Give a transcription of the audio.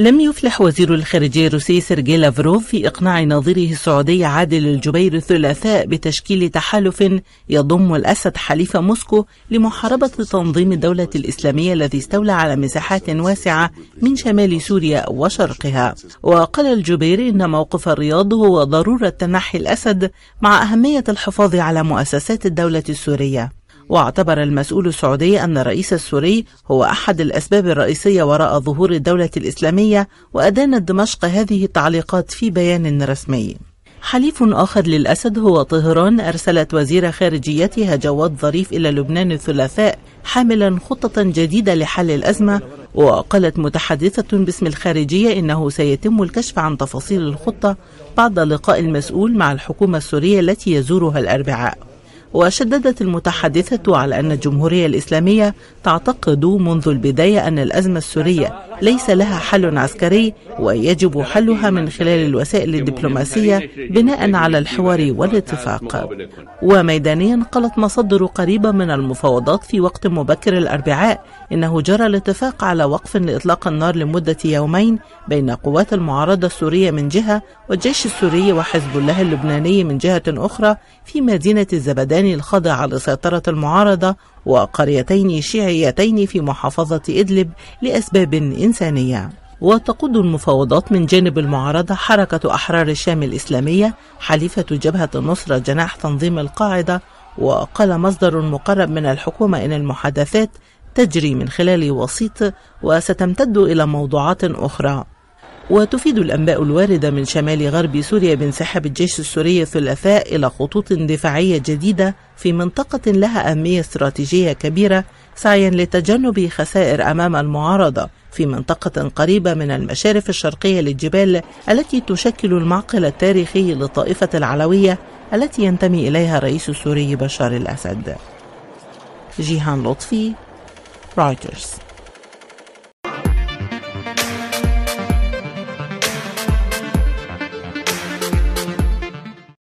لم يفلح وزير الخارجية الروسي سيرجي لافروف في إقناع ناظره السعودي عادل الجبير الثلاثاء بتشكيل تحالف يضم الأسد حليف موسكو لمحاربة تنظيم الدولة الإسلامية الذي استولى على مساحات واسعة من شمال سوريا وشرقها وقال الجبير إن موقف الرياض هو ضرورة تنحي الأسد مع أهمية الحفاظ على مؤسسات الدولة السورية واعتبر المسؤول السعودي أن الرئيس السوري هو أحد الأسباب الرئيسية وراء ظهور الدولة الإسلامية وأدانت دمشق هذه التعليقات في بيان رسمي حليف آخر للأسد هو طهران أرسلت وزير خارجيتها جواد ظريف إلى لبنان الثلاثاء حاملا خطة جديدة لحل الأزمة وقالت متحدثة باسم الخارجية إنه سيتم الكشف عن تفاصيل الخطة بعد لقاء المسؤول مع الحكومة السورية التي يزورها الأربعاء وشددت المتحدثة على أن الجمهورية الإسلامية تعتقد منذ البداية أن الأزمة السورية ليس لها حل عسكري ويجب حلها من خلال الوسائل الدبلوماسية بناء على الحوار والاتفاق وميدانيا قالت مصدر قريبة من المفاوضات في وقت مبكر الأربعاء إنه جرى الاتفاق على وقف لإطلاق النار لمدة يومين بين قوات المعارضة السورية من جهة والجيش السوري وحزب الله اللبناني من جهة أخرى في مدينة الزبدان كان الخاضع لسيطرة المعارضة وقريتين شيعيتين في محافظة إدلب لأسباب إنسانية وتقود المفاوضات من جانب المعارضة حركة أحرار الشام الإسلامية حليفة جبهة النصرة جناح تنظيم القاعدة وقال مصدر مقرب من الحكومة إن المحادثات تجري من خلال وسيط وستمتد إلى موضوعات أخرى وتفيد الأنباء الواردة من شمال غرب سوريا بانسحاب الجيش السوري الثلاثاء إلى خطوط دفاعية جديدة في منطقة لها أهمية استراتيجية كبيرة سعيا لتجنب خسائر أمام المعارضة في منطقة قريبة من المشارف الشرقية للجبال التي تشكل المعقل التاريخي للطائفة العلوية التي ينتمي إليها الرئيس السوري بشار الأسد جيهان لطفي رويترز